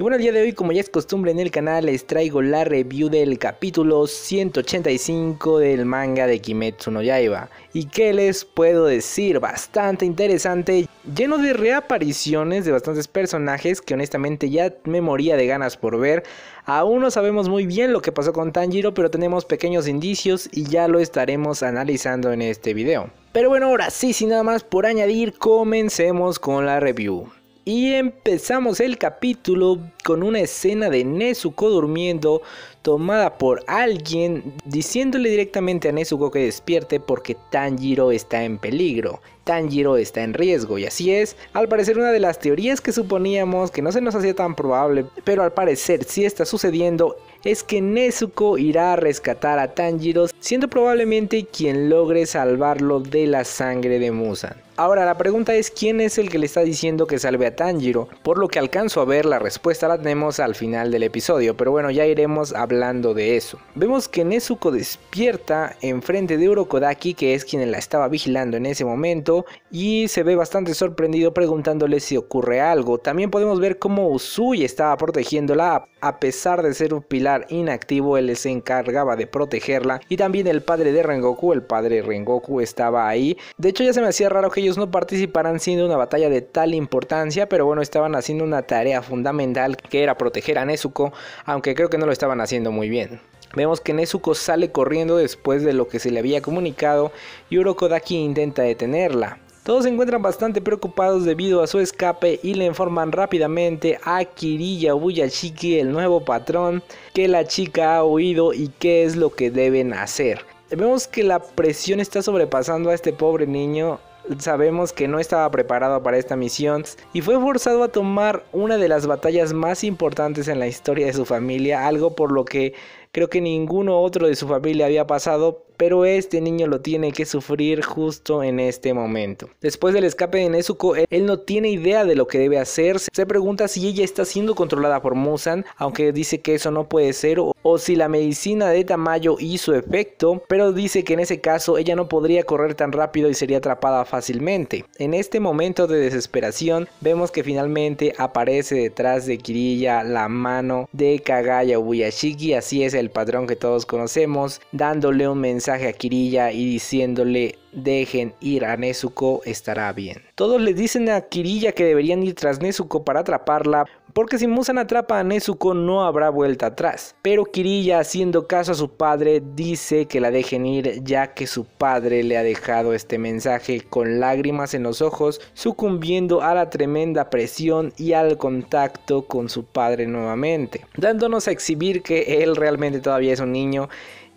Y bueno, el día de hoy, como ya es costumbre en el canal, les traigo la review del capítulo 185 del manga de Kimetsu no Yaiba. ¿Y qué les puedo decir? Bastante interesante, lleno de reapariciones de bastantes personajes que honestamente ya me moría de ganas por ver. Aún no sabemos muy bien lo que pasó con Tanjiro, pero tenemos pequeños indicios y ya lo estaremos analizando en este video. Pero bueno, ahora sí, sin nada más por añadir, comencemos con la review. Y empezamos el capítulo con una escena de Nezuko durmiendo tomada por alguien diciéndole directamente a Nezuko que despierte porque Tanjiro está en peligro. Tanjiro está en riesgo y así es, al parecer una de las teorías que suponíamos que no se nos hacía tan probable, pero al parecer sí está sucediendo es que Nezuko irá a rescatar a Tanjiro, siendo probablemente quien logre salvarlo de la sangre de Musan. Ahora la pregunta es quién es el que le está diciendo que salve a Tanjiro, por lo que alcanzo a ver la respuesta la tenemos al final del episodio, pero bueno ya iremos hablando de eso. Vemos que Nezuko despierta enfrente de Urokodaki que es quien la estaba vigilando en ese momento y se ve bastante sorprendido preguntándole si ocurre algo. También podemos ver cómo Usui estaba protegiéndola, a pesar de ser un pilar inactivo, él se encargaba de protegerla y también el padre de Rengoku, el padre Rengoku estaba ahí. De hecho ya se me hacía raro que ellos no participaran siendo una batalla de tal importancia, pero bueno, estaban haciendo una tarea fundamental que era proteger a Nezuko, aunque creo que no lo estaban haciendo muy bien. Vemos que Nezuko sale corriendo después de lo que se le había comunicado y Urokodaki intenta detenerla. Todos se encuentran bastante preocupados debido a su escape y le informan rápidamente a Kiriya Ubuyashiki, el nuevo patrón, que la chica ha huido y qué es lo que deben hacer. Vemos que la presión está sobrepasando a este pobre niño. Sabemos que no estaba preparado para esta misión y fue forzado a tomar una de las batallas más importantes en la historia de su familia, algo por lo que Creo que ninguno otro de su familia había pasado pero este niño lo tiene que sufrir justo en este momento. Después del escape de Nezuko, él no tiene idea de lo que debe hacer, se pregunta si ella está siendo controlada por Musan, aunque dice que eso no puede ser, o si la medicina de Tamayo hizo efecto, pero dice que en ese caso ella no podría correr tan rápido y sería atrapada fácilmente. En este momento de desesperación vemos que finalmente aparece detrás de Kirilla la mano de Kagaya Ubuyashiki, así es el patrón que todos conocemos, dándole un mensaje a Kirilla y diciéndole dejen ir a Nezuko estará bien. Todos le dicen a Kirilla que deberían ir tras Nezuko para atraparla, porque si Musan atrapa a Nezuko no habrá vuelta atrás. Pero Kirilla, haciendo caso a su padre, dice que la dejen ir ya que su padre le ha dejado este mensaje con lágrimas en los ojos, sucumbiendo a la tremenda presión y al contacto con su padre nuevamente, dándonos a exhibir que él realmente todavía es un niño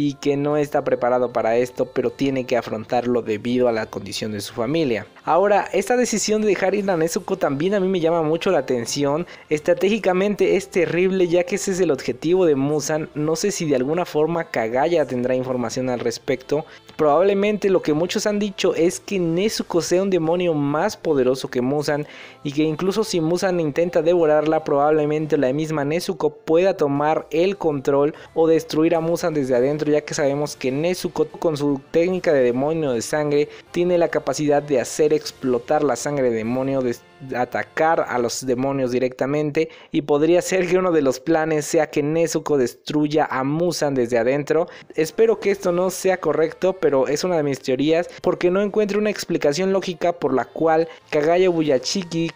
y que no está preparado para esto, pero tiene que afrontarlo debido a la condición de su familia. Ahora, esta decisión de dejar ir a Nezuko también a mí me llama mucho la atención. Estratégicamente es terrible ya que ese es el objetivo de Musan. No sé si de alguna forma Kagaya tendrá información al respecto. Probablemente lo que muchos han dicho es que Nezuko sea un demonio más poderoso que Musan y que incluso si Musan intenta devorarla, probablemente la misma Nezuko pueda tomar el control o destruir a Musan desde adentro ya que sabemos que Nezuko con su técnica de demonio de sangre tiene la capacidad de hacer explotar la sangre de demonio, de atacar a los demonios directamente y podría ser que uno de los planes sea que Nezuko destruya a Musan desde adentro. Espero que esto no sea correcto, pero es una de mis teorías porque no encuentro una explicación lógica por la cual Kagaya Buyachiki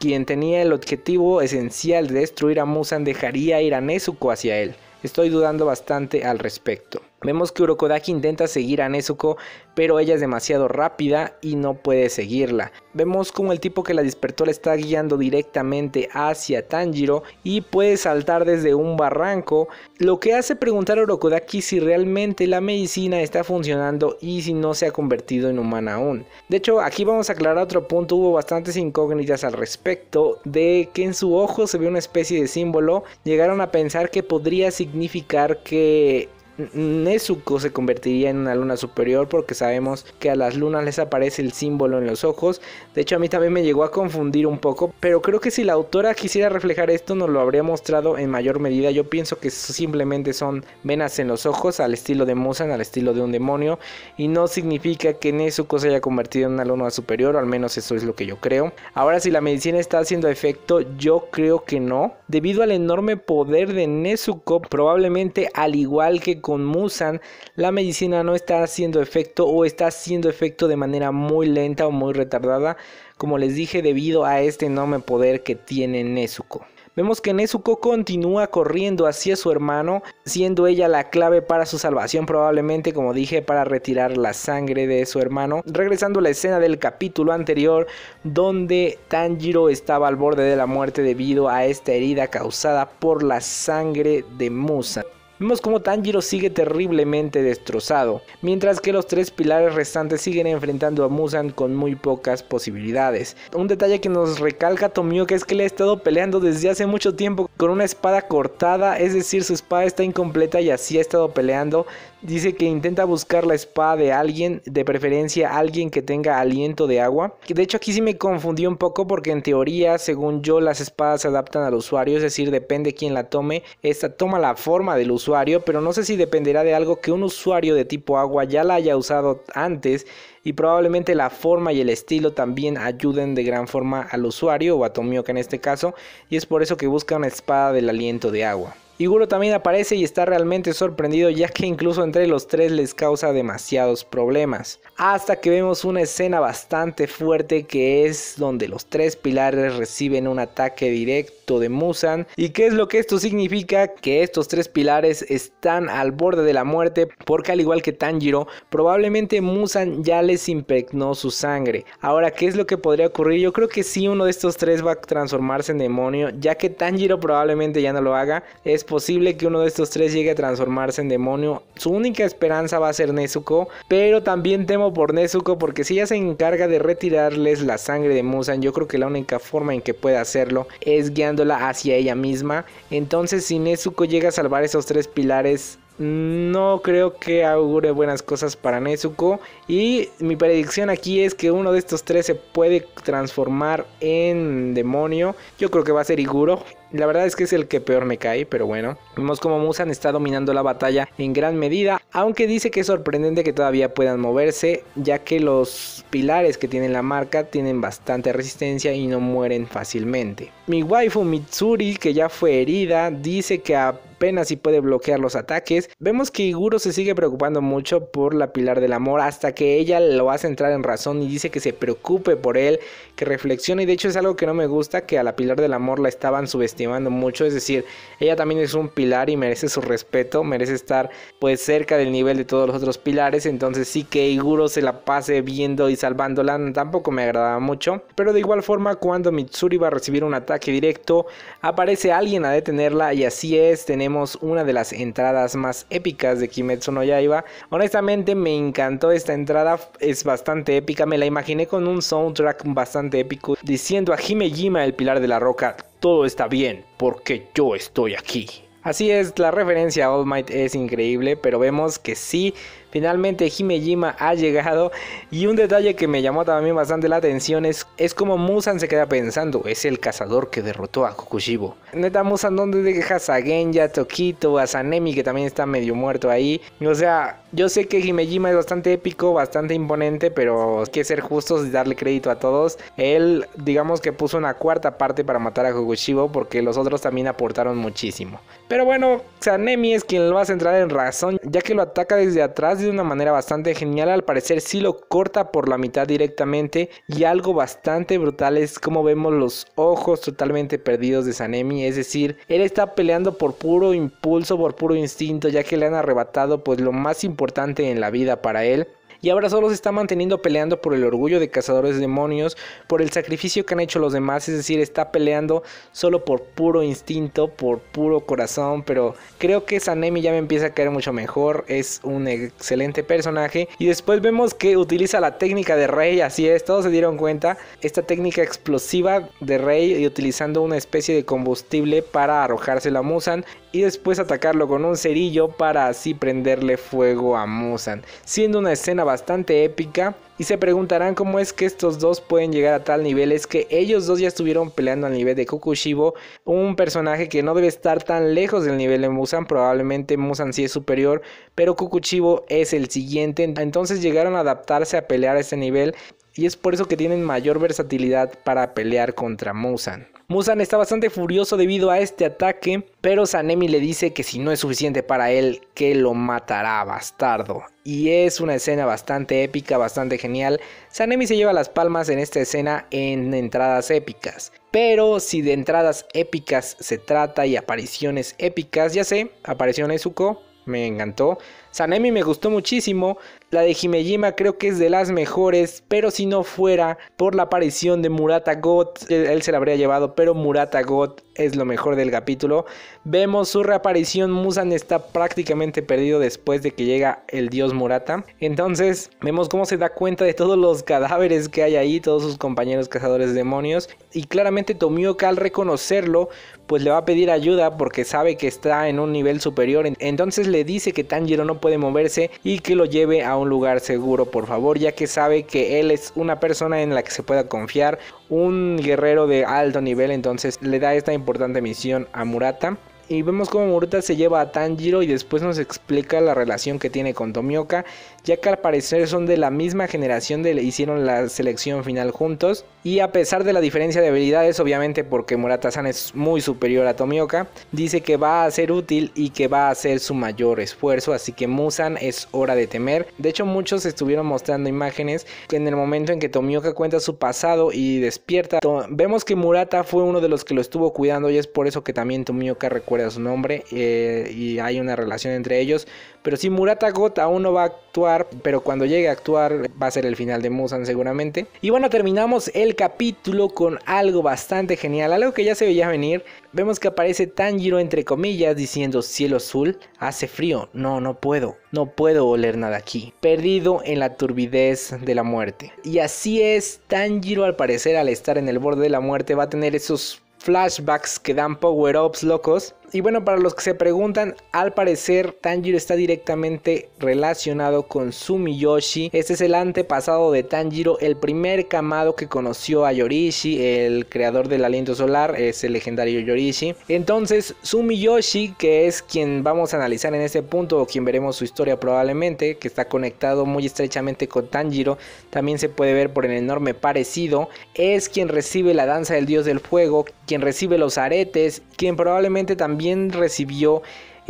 quien tenía el objetivo esencial de destruir a Musan dejaría ir a Nezuko hacia él. Estoy dudando bastante al respecto. Vemos que Urokodaki intenta seguir a Nezuko, pero ella es demasiado rápida y no puede seguirla. Vemos como el tipo que la despertó la está guiando directamente hacia Tanjiro y puede saltar desde un barranco, lo que hace preguntar a Urokodaki si realmente la medicina está funcionando y si no se ha convertido en humana aún. De hecho, aquí vamos a aclarar otro punto, hubo bastantes incógnitas al respecto de que en su ojo se ve una especie de símbolo, llegaron a pensar que podría significar que Nezuko se convertiría en una luna superior porque sabemos que a las lunas les aparece el símbolo en los ojos. De hecho a mí también me llegó a confundir un poco, pero creo que si la autora quisiera reflejar esto nos lo habría mostrado en mayor medida. Yo pienso que simplemente son venas en los ojos al estilo de Musan, al estilo de un demonio y no significa que Nezuko se haya convertido en una luna superior, al menos eso es lo que yo creo. Ahora si la medicina está haciendo efecto, yo creo que no. Debido al enorme poder de Nezuko, probablemente al igual que con Musan, la medicina no está haciendo efecto o está haciendo efecto de manera muy lenta o muy retardada, como les dije, debido a este enorme poder que tiene Nezuko. Vemos que Nezuko continúa corriendo hacia su hermano, siendo ella la clave para su salvación, probablemente como dije, para retirar la sangre de su hermano. Regresando a la escena del capítulo anterior, donde Tanjiro estaba al borde de la muerte debido a esta herida causada por la sangre de Musa. Vemos como Tanjiro sigue terriblemente destrozado, mientras que los tres pilares restantes siguen enfrentando a Musan con muy pocas posibilidades. Un detalle que nos recalca Tomioka es que le ha estado peleando desde hace mucho tiempo con una espada cortada, es decir, su espada está incompleta y así ha estado peleando Dice que intenta buscar la espada de alguien, de preferencia alguien que tenga aliento de agua. De hecho aquí sí me confundí un poco porque en teoría, según yo, las espadas se adaptan al usuario, es decir, depende quién la tome. Esta toma la forma del usuario, pero no sé si dependerá de algo que un usuario de tipo agua ya la haya usado antes y probablemente la forma y el estilo también ayuden de gran forma al usuario o a Tomioca en este caso y es por eso que busca una espada del aliento de agua. Iguro también aparece y está realmente sorprendido ya que incluso entre los tres les causa demasiados problemas. Hasta que vemos una escena bastante fuerte que es donde los tres pilares reciben un ataque directo de Musan. ¿Y qué es lo que esto significa? Que estos tres pilares están al borde de la muerte porque al igual que Tanjiro, probablemente Musan ya les impregnó su sangre. Ahora, ¿qué es lo que podría ocurrir? Yo creo que si uno de estos tres va a transformarse en demonio, ya que Tanjiro probablemente ya no lo haga. Es posible que uno de estos tres llegue a transformarse en demonio. Su única esperanza va a ser Nezuko, pero también temo por Nezuko porque si ella se encarga de retirarles la sangre de Musan, yo creo que la única forma en que pueda hacerlo es guiando hacia ella misma. Entonces si Nezuko llega a salvar esos tres pilares, no creo que augure buenas cosas para Nezuko. Y mi predicción aquí es que uno de estos tres se puede transformar en demonio. Yo creo que va a ser Iguro. La verdad es que es el que peor me cae, pero bueno. Vemos como Musan está dominando la batalla en gran medida. Aunque dice que es sorprendente que todavía puedan moverse, ya que los pilares que tienen la marca tienen bastante resistencia y no mueren fácilmente. Mi waifu Mitsuri, que ya fue herida, dice que apenas si puede bloquear los ataques. Vemos que Iguro se sigue preocupando mucho por la pilar del amor hasta que ella lo hace entrar en razón y dice que se preocupe por él, que reflexione. Y de hecho es algo que no me gusta, que a la pilar del amor la estaban subestimando mucho. Es decir, ella también es un pilar y merece su respeto, merece estar pues cerca del nivel de todos los otros pilares. Entonces sí que Iguro se la pase viendo y salvándola tampoco me agradaba mucho. Pero de igual forma cuando Mitsuri va a recibir un ataque, que directo aparece alguien a detenerla y así es, tenemos una de las entradas más épicas de Kimetsu no Yaiba. Honestamente me encantó esta entrada, es bastante épica, me la imaginé con un soundtrack bastante épico diciendo a Himejima el pilar de la roca, todo está bien porque yo estoy aquí. Así es, la referencia a All Might es increíble, pero vemos que sí Finalmente Himejima ha llegado y un detalle que me llamó también bastante la atención es, es como Musan se queda pensando, es el cazador que derrotó a Kokushibo. Neta Musan, ¿dónde dejas a Genja, Tokito, a Sanemi que también está medio muerto ahí? O sea, yo sé que Himejima es bastante épico, bastante imponente, pero hay que ser justos y darle crédito a todos. Él, digamos que puso una cuarta parte para matar a Hogushibo porque los otros también aportaron muchísimo. Pero bueno, Sanemi es quien lo a centrar en razón, ya que lo ataca desde atrás de una manera bastante genial. Al parecer sí lo corta por la mitad directamente y algo bastante brutal es como vemos los ojos totalmente perdidos de Sanemi, es decir, él está peleando por puro impulso, por puro instinto, ya que le han arrebatado pues lo más importante importante en la vida para él y ahora solo se está manteniendo peleando por el orgullo de cazadores demonios, por el sacrificio que han hecho los demás, es decir, está peleando solo por puro instinto, por puro corazón, pero creo que Sanemi ya me empieza a caer mucho mejor, es un excelente personaje y después vemos que utiliza la técnica de Rey, así es, todos se dieron cuenta, esta técnica explosiva de Rey y utilizando una especie de combustible para arrojárselo a Musan y después atacarlo con un cerillo para así prenderle fuego a Musan, siendo una escena bastante épica y se preguntarán cómo es que estos dos pueden llegar a tal nivel. Es que ellos dos ya estuvieron peleando al nivel de Kokushibo, un personaje que no debe estar tan lejos del nivel de Musan. Probablemente Musan si es superior, pero Kokushibo es el siguiente. Entonces llegaron a adaptarse a pelear a ese nivel y es por eso que tienen mayor versatilidad para pelear contra Musan... Musan está bastante furioso debido a este ataque, pero Sanemi le dice que si no es suficiente para él, que lo matará, bastardo. Y es una escena bastante épica, bastante genial. Sanemi se lleva las palmas en esta escena en entradas épicas. Pero si de entradas épicas se trata y apariciones épicas, ya sé, apareció Nezuko, me encantó. Sanemi me gustó muchísimo. La de Himejima creo que es de las mejores, pero si no fuera por la aparición de Murata God él se la habría llevado, pero Murata God es lo mejor del capítulo. Vemos su reaparición, Musan está prácticamente perdido después de que llega el dios Murata. Entonces vemos cómo se da cuenta de todos los cadáveres que hay ahí, todos sus compañeros cazadores de demonios. Y claramente Tomioka al reconocerlo, pues le va a pedir ayuda porque sabe que está en un nivel superior. Entonces le dice que Tanjiro no puede moverse y que lo lleve a un lugar seguro, por favor, ya que sabe que él es una persona en la que se pueda confiar, un guerrero de alto nivel, entonces le da esta importante misión a Murata. Y vemos cómo Murata se lleva a Tanjiro y después nos explica la relación que tiene con Tomioka, ya que al parecer son de la misma generación le hicieron la selección final juntos. Y a pesar de la diferencia de habilidades, obviamente porque Murata-san es muy superior a Tomioka, dice que va a ser útil y que va a ser su mayor esfuerzo, así que Musan es hora de temer. De hecho, muchos estuvieron mostrando imágenes que en el momento en que Tomioka cuenta su pasado y despierta, vemos que Murata fue uno de los que lo estuvo cuidando y es por eso que también Tomioka recuerda a su nombre, eh, y hay una relación entre ellos. Pero si Murata Got aún no va a actuar, pero cuando llegue a actuar va a ser el final de Musan seguramente. Y bueno, terminamos el capítulo con algo bastante genial, algo que ya se veía venir. Vemos que aparece Tanjiro entre comillas diciendo cielo azul, hace frío, no, no puedo, no puedo oler nada aquí. Perdido en la turbidez de la muerte. Y así es, Tanjiro al parecer al estar en el borde de la muerte va a tener esos flashbacks que dan power-ups locos y bueno, para los que se preguntan, al parecer Tanjiro está directamente relacionado con Sumiyoshi. Este es el antepasado de Tanjiro, el primer Kamado que conoció a Yorishi, el creador del aliento solar, es el legendario Yorishi. Entonces, Sumiyoshi, que es quien vamos a analizar en este punto o quien veremos su historia probablemente, que está conectado muy estrechamente con Tanjiro, también se puede ver por el enorme parecido, es quien recibe la danza del dios del fuego, quien recibe los aretes, quien probablemente también también recibió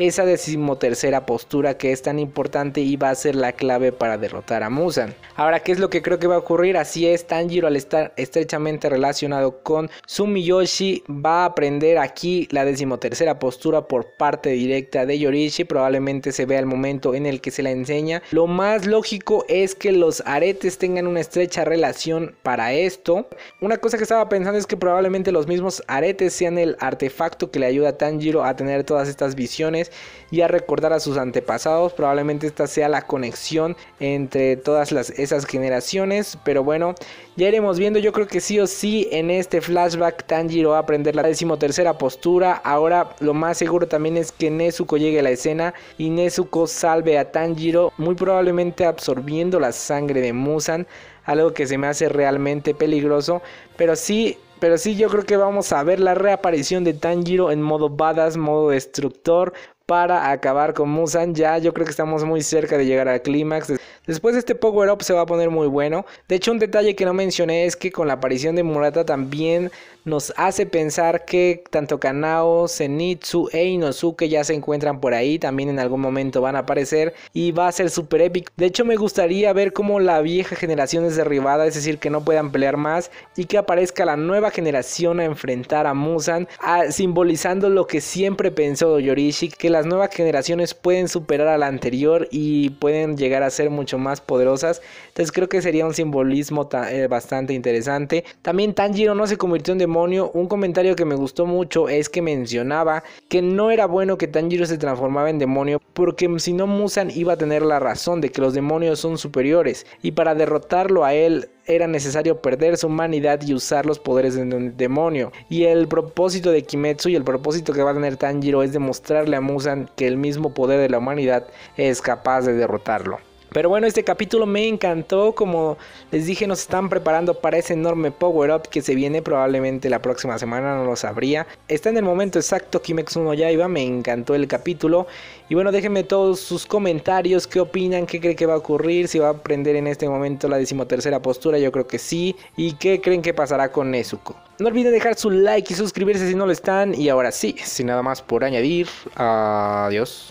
esa decimotercera postura que es tan importante y va a ser la clave para derrotar a Musan. Ahora, ¿qué es lo que creo que va a ocurrir? Así es, Tanjiro al estar estrechamente relacionado con Sumiyoshi va a aprender aquí la decimotercera postura por parte directa de Yorishi, probablemente se vea el momento en el que se la enseña. Lo más lógico es que los aretes tengan una estrecha relación para esto. Una cosa que estaba pensando es que probablemente los mismos aretes sean el artefacto que le ayuda a Tanjiro a tener todas estas visiones y a recordar a sus antepasados. Probablemente esta sea la conexión entre todas las, esas generaciones, pero bueno, ya iremos viendo. Yo creo que sí o sí en este flashback Tanjiro va a aprender la decimotercera postura. Ahora lo más seguro también es que Nezuko llegue a la escena y Nezuko salve a Tanjiro, muy probablemente absorbiendo la sangre de Musan. Algo que se me hace realmente peligroso. Pero sí pero sí, yo creo que vamos a ver la reaparición de Tanjiro en modo badass, modo destructor, para acabar con Musan. Ya yo creo que estamos muy cerca de llegar al clímax. Después de este Power Up se va a poner muy bueno. De hecho, un detalle que no mencioné es que con la aparición de Murata también nos hace pensar que tanto Kanao, Zenitsu e Inosuke ya se encuentran por ahí. También en algún momento van a aparecer y va a ser súper épico. De hecho, me gustaría ver cómo la vieja generación es derribada, es decir, que no puedan pelear más y que aparezca la nueva generación a enfrentar a Musan, simbolizando lo que siempre pensó Yorishi, que las nuevas generaciones pueden superar a la anterior y pueden llegar a ser mucho más poderosas. Entonces creo que sería un simbolismo eh, bastante interesante. También Tanjiro no se convirtió en demonio. Un comentario que me gustó mucho es que mencionaba que no era bueno que Tanjiro se transformaba en demonio porque si no Musan iba a tener la razón de que los demonios son superiores y para derrotarlo a él era necesario perder su humanidad y usar los poderes un demonio. Y el propósito de Kimetsu y el propósito que va a tener Tanjiro es demostrarle a Musan que el mismo poder de la humanidad es capaz de derrotarlo. Pero bueno, este capítulo me encantó. Como les dije, nos están preparando para ese enorme power-up que se viene probablemente la próxima semana, no lo sabría. Está en el momento exacto Kimex ya iba me encantó el capítulo. Y bueno, déjenme todos sus comentarios, qué opinan, qué creen que va a ocurrir, si va a prender en este momento la decimotercera postura, yo creo que sí. Y qué creen que pasará con Nezuko. No olviden dejar su like y suscribirse si no lo están. Y ahora sí, sin nada más por añadir, adiós.